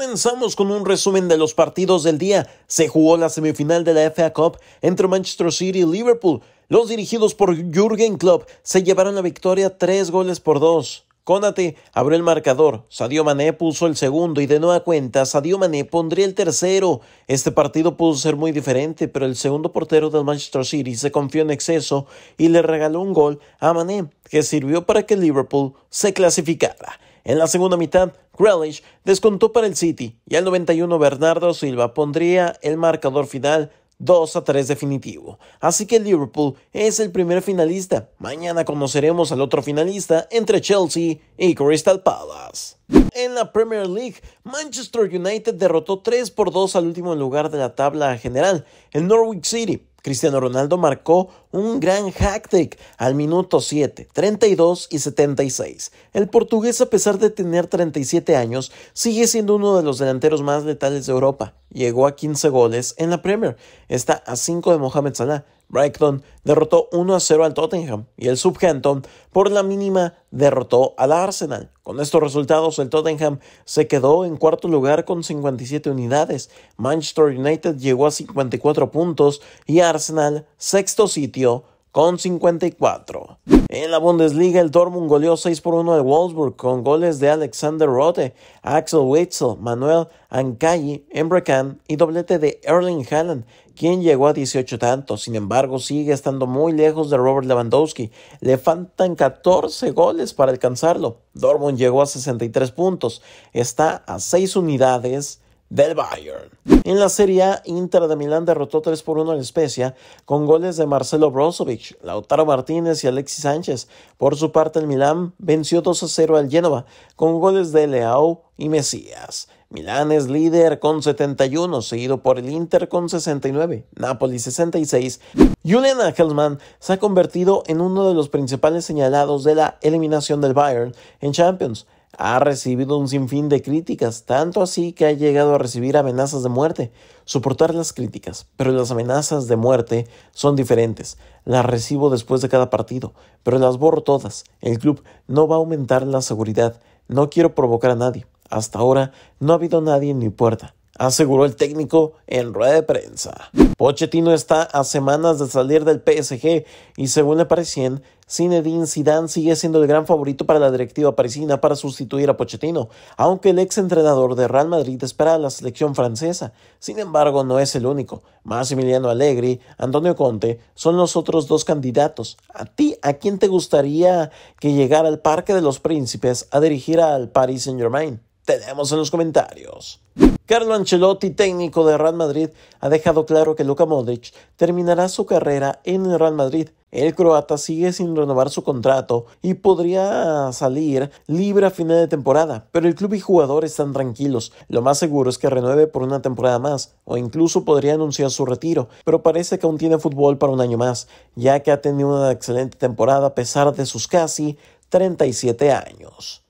Comenzamos con un resumen de los partidos del día. Se jugó la semifinal de la FA Cup entre Manchester City y Liverpool. Los dirigidos por Jürgen Klopp se llevaron la victoria tres goles por dos. Conate abrió el marcador, Sadio Mané puso el segundo y de nueva cuenta Sadio Mané pondría el tercero. Este partido pudo ser muy diferente, pero el segundo portero del Manchester City se confió en exceso y le regaló un gol a Mané, que sirvió para que Liverpool se clasificara. En la segunda mitad, Grealish descontó para el City y al 91 Bernardo Silva pondría el marcador final 2 a 3 definitivo. Así que Liverpool es el primer finalista. Mañana conoceremos al otro finalista entre Chelsea y Crystal Palace. En la Premier League, Manchester United derrotó 3 por 2 al último lugar de la tabla general, el Norwich City, Cristiano Ronaldo marcó un gran hat-trick al minuto 7, 32 y 76. El portugués, a pesar de tener 37 años, sigue siendo uno de los delanteros más letales de Europa. Llegó a 15 goles en la Premier. Está a 5 de Mohamed Salah Brighton derrotó 1 a 0 al Tottenham y el Southampton por la mínima derrotó al Arsenal. Con estos resultados el Tottenham se quedó en cuarto lugar con 57 unidades, Manchester United llegó a 54 puntos y Arsenal sexto sitio con 54. En la Bundesliga, el Dortmund goleó 6 por 1 al Wolfsburg con goles de Alexander Rote, Axel Witzel, Manuel Ancayi, Emre Can y doblete de Erling Haaland, quien llegó a 18 tantos. Sin embargo, sigue estando muy lejos de Robert Lewandowski. Le faltan 14 goles para alcanzarlo. Dortmund llegó a 63 puntos. Está a 6 unidades del Bayern. En la Serie A, Inter de Milán derrotó 3 por 1 al Spezia con goles de Marcelo Brozovic, Lautaro Martínez y Alexis Sánchez. Por su parte, el Milán venció 2 a 0 al Génova con goles de Leao y Mesías. Milán es líder con 71, seguido por el Inter con 69, Napoli 66. Julian Nagelsmann se ha convertido en uno de los principales señalados de la eliminación del Bayern en Champions ha recibido un sinfín de críticas, tanto así que ha llegado a recibir amenazas de muerte. Soportar las críticas, pero las amenazas de muerte son diferentes. Las recibo después de cada partido, pero las borro todas. El club no va a aumentar la seguridad. No quiero provocar a nadie. Hasta ahora no ha habido nadie en mi puerta aseguró el técnico en rueda de prensa. Pochettino está a semanas de salir del PSG y según le parecían, Zinedine Zidane sigue siendo el gran favorito para la directiva parisina para sustituir a Pochettino, aunque el ex entrenador de Real Madrid espera a la selección francesa. Sin embargo, no es el único. Massimiliano Allegri, Antonio Conte son los otros dos candidatos. ¿A ti a quién te gustaría que llegara al Parque de los Príncipes a dirigir al Paris Saint-Germain? tenemos en los comentarios. Carlo Ancelotti, técnico de Real Madrid, ha dejado claro que Luka Modric terminará su carrera en el Real Madrid. El croata sigue sin renovar su contrato y podría salir libre a final de temporada, pero el club y jugador están tranquilos. Lo más seguro es que renueve por una temporada más, o incluso podría anunciar su retiro, pero parece que aún tiene fútbol para un año más, ya que ha tenido una excelente temporada a pesar de sus casi 37 años.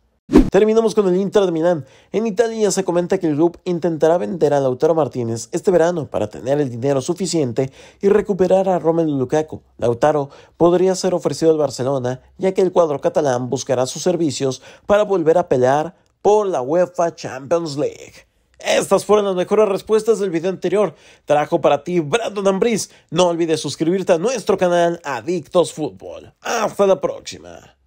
Terminamos con el Inter de Milán. En Italia se comenta que el club intentará vender a Lautaro Martínez este verano para tener el dinero suficiente y recuperar a Romelu Lukaku. Lautaro podría ser ofrecido al Barcelona, ya que el cuadro catalán buscará sus servicios para volver a pelear por la UEFA Champions League. Estas fueron las mejores respuestas del video anterior. Trajo para ti Brandon Ambris. No olvides suscribirte a nuestro canal Adictos Fútbol. Hasta la próxima.